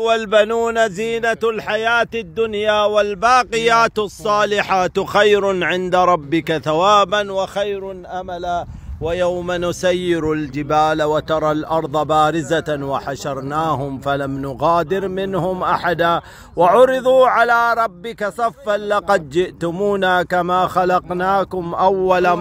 والبنون زينة الحياة الدنيا والباقيات الصالحات خير عند ربك ثوابا وخير أملا ويوم نسير الجبال وترى الارض بارزه وحشرناهم فلم نغادر منهم احدا وعرضوا على ربك صفا لقد جئتمونا كما خلقناكم اول مره